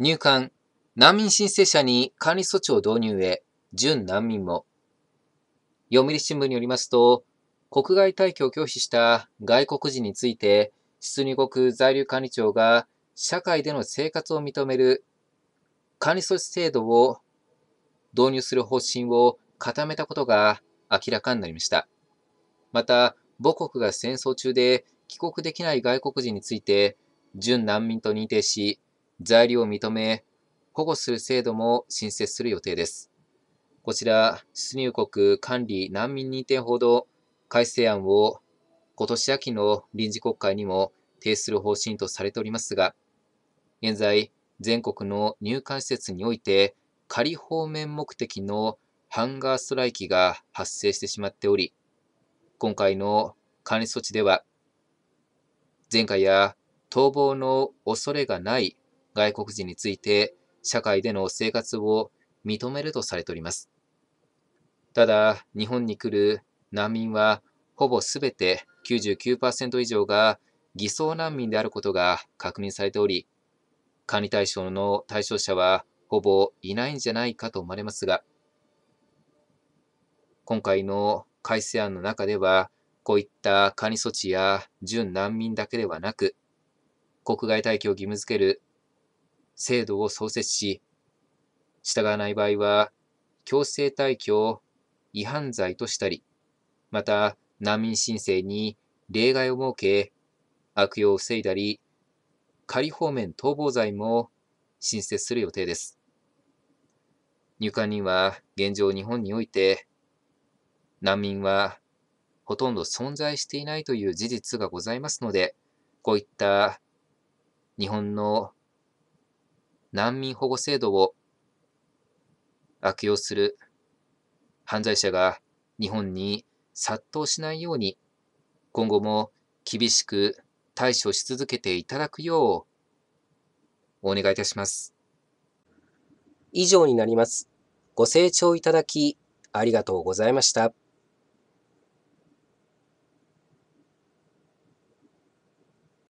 入管、難民申請者に管理措置を導入へ、準難民も。読売新聞によりますと、国外退去を拒否した外国人について、出入国在留管理庁が社会での生活を認める管理措置制度を導入する方針を固めたことが明らかになりました。また、母国が戦争中で帰国できない外国人について、準難民と認定し、在留を認め、保護する制度も新設する予定です。こちら、出入国管理難民認定法道改正案を今年秋の臨時国会にも提出する方針とされておりますが、現在、全国の入管施設において仮放免目的のハンガーストライキが発生してしまっており、今回の管理措置では、前回や逃亡の恐れがない外国人について社会での生活を認めるとされております。ただ、日本に来る難民はほぼすべて99%以上が偽装難民であることが確認されており、管理対象の対象者はほぼいないんじゃないかと思われますが、今回の改正案の中では、こういった管理措置や準難民だけではなく、国外退去を義務付ける制度を創設し、従わない場合は、強制退去を違反罪としたり、また難民申請に例外を設け、悪用を防いだり、仮放免逃亡罪も申請する予定です。入管には現状日本において、難民はほとんど存在していないという事実がございますので、こういった日本の難民保護制度を悪用する犯罪者が日本に殺到しないように、今後も厳しく対処し続けていただくよう、お願いいたします。以上になります。ご清聴いただき、ありがとうございました。